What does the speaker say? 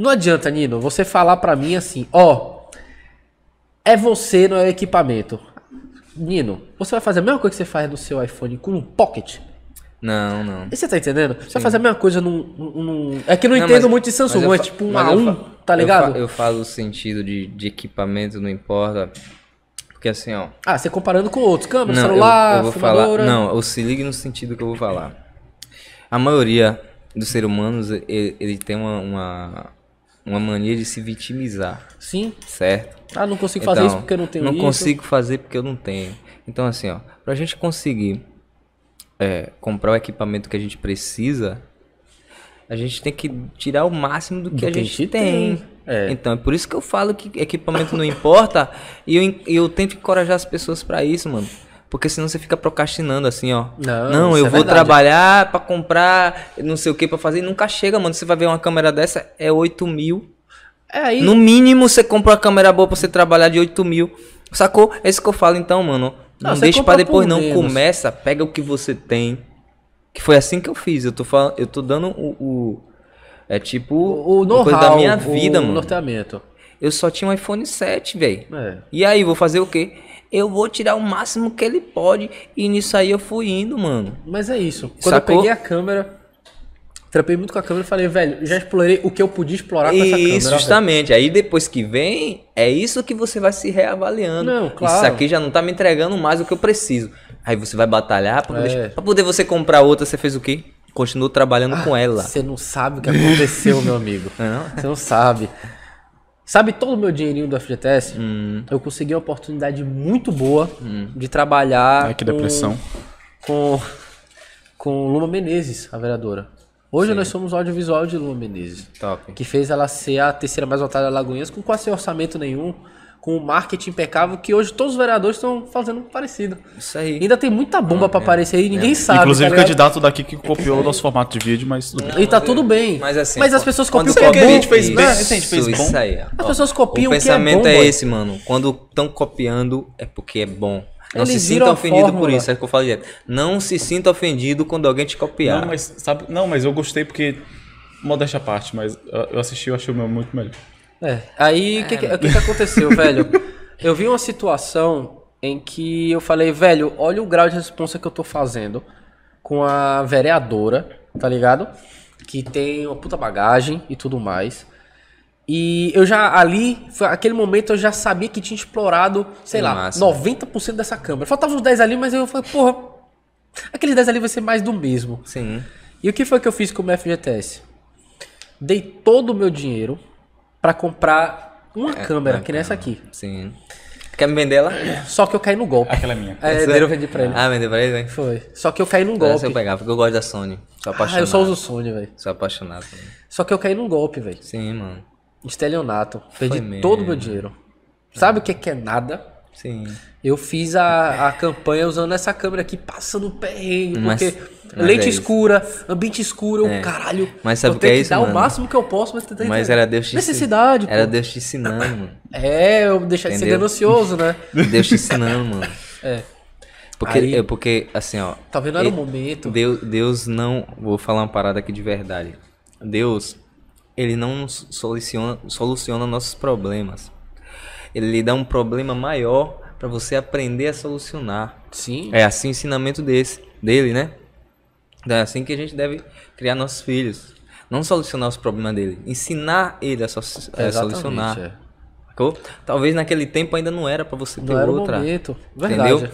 Não adianta, Nino, você falar para mim assim, ó, oh, é você, não é o equipamento. Nino, você vai fazer a mesma coisa que você faz no seu iPhone com um pocket? Não, não. E você tá entendendo? Você Sim. vai fazer a mesma coisa num. num... É que eu não, não entendo mas, muito de Samsung, mas, é tipo um A1, tá ligado? Eu, falo o sentido de, de equipamento, não importa. Porque assim, ó. Ah, você comparando com outros, câmera, não, celular, eu, eu vou falar. Não, eu se ligue no sentido que eu vou falar. A maioria dos seres humanos, ele, ele tem uma, uma, uma mania de se vitimizar. Sim. Certo? Ah, não consigo fazer então, isso porque eu não tenho então, Não isso. consigo fazer porque eu não tenho. Então, assim, ó, pra gente conseguir é, comprar o equipamento que a gente precisa, a gente tem que tirar o máximo do que, do a, que gente a gente tem. tem. É. Então, é por isso que eu falo que equipamento não importa e eu, eu tento encorajar as pessoas para isso, mano. Porque senão você fica procrastinando assim, ó. Não, não eu é vou verdade. trabalhar para comprar não sei o que para fazer e nunca chega, mano. Você vai ver uma câmera dessa, é 8 mil. É aí... No mínimo você compra uma câmera boa pra você trabalhar de 8 mil. Sacou? É isso que eu falo então, mano. Não, não deixa pra depois não. Menos. Começa, pega o que você tem. Que foi assim que eu fiz. Eu tô falando, eu tô dando o. o é tipo. O, o coisa da minha vida, o mano. Norteamento. Eu só tinha um iPhone 7, velho. É. E aí, vou fazer o quê? eu vou tirar o máximo que ele pode. E nisso aí eu fui indo, mano. Mas é isso. Quando Sacou? eu peguei a câmera, trampei muito com a câmera e falei, velho, já explorei o que eu podia explorar com isso, essa câmera. Isso, justamente. Velho. Aí depois que vem, é isso que você vai se reavaliando. Não, claro. Isso aqui já não tá me entregando mais o que eu preciso. Aí você vai batalhar pra, é. deixar... pra poder você comprar outra, você fez o quê? Continuou trabalhando ah, com ela. Você não sabe o que aconteceu, meu amigo. Você não? não sabe. Sabe todo o meu dinheirinho do FGTS? Hum. Eu consegui uma oportunidade muito boa hum. de trabalhar. Ai, que depressão. Com, com, com Luma Menezes, a vereadora. Hoje Sim. nós somos audiovisual de Luma Menezes. Top. Que fez ela ser a terceira mais votada da Lagoinhas com quase sem orçamento nenhum com o marketing impecável que hoje todos os vereadores estão fazendo parecido. Isso aí. Ainda tem muita bomba ah, para é, aparecer aí, ninguém é. sabe. Tá Inclusive tá o candidato daqui que copiou o nosso formato de vídeo, mas tudo bem. E tá tudo bem. Mas, assim, mas as pessoas copiam o que é bom. A gente fez, isso, a gente fez Isso aí. As pessoas copiam o, que é bom. O pensamento é esse, mano. Quando estão copiando é porque é bom. Não Eles se sinta ofendido por isso, é o que eu falo direto. Não se sinta ofendido quando alguém te copiar. Não, mas, sabe, não, mas eu gostei porque. Modéstia à parte, mas eu assisti e achei o meu muito melhor. É. Aí o é, que, que, que, aconteceu, velho? Eu vi uma situação em que eu falei, velho, olha o grau de responsa que eu tô fazendo com a vereadora, tá ligado? Que tem uma puta bagagem e tudo mais. E eu já ali, aquele momento eu já sabia que tinha explorado, sei é lá, massa. 90% dessa câmera. Faltavam uns 10 ali, mas eu falei, porra, aqueles 10 ali vai ser mais do mesmo. Sim. E o que foi que eu fiz com o meu FGTS? Dei todo o meu dinheiro para comprar uma é, câmera, uma que nem essa aqui. Sim. Quer me vender ela? Só que eu caí no golpe. Aquela é minha. É, eu é? vendi pra ele. Ah, vendeu pra ele, velho? Foi. Só que eu caí num golpe. Essa eu pegar, porque eu gosto da Sony. Sou apaixonado. Ah, eu só uso Sony, velho. Sou apaixonado. Véio. Né? Só que eu caí num golpe, velho. Sim, mano. Estelionato. Perdi todo o meu dinheiro. Sabe o que, que é nada? Sim. Eu fiz a, a campanha usando essa câmera aqui, passando perrengue, mas, porque mas lente é escura, ambiente escuro, é. caralho. Mas sabe o que é isso, mano? o máximo que eu posso, mas tentar tá Mas era Deus te Necessidade, Era Deus te ensinando, mano. É, eu deixar de ser ganancioso, né? Deus te ensinando, mano. É. Porque, Aí, é porque, assim, ó. Talvez não era o momento. Deus, Deus não. Vou falar uma parada aqui de verdade. Deus, ele não soluciona, soluciona nossos problemas ele lhe dá um problema maior para você aprender a solucionar. Sim. É assim o ensinamento desse, dele, né? Então é assim que a gente deve criar nossos filhos. Não solucionar os problemas dele, ensinar ele a, so eh, a solucionar. É. Talvez naquele tempo ainda não era para você ter não outra. Era o momento. Verdade. Entendeu?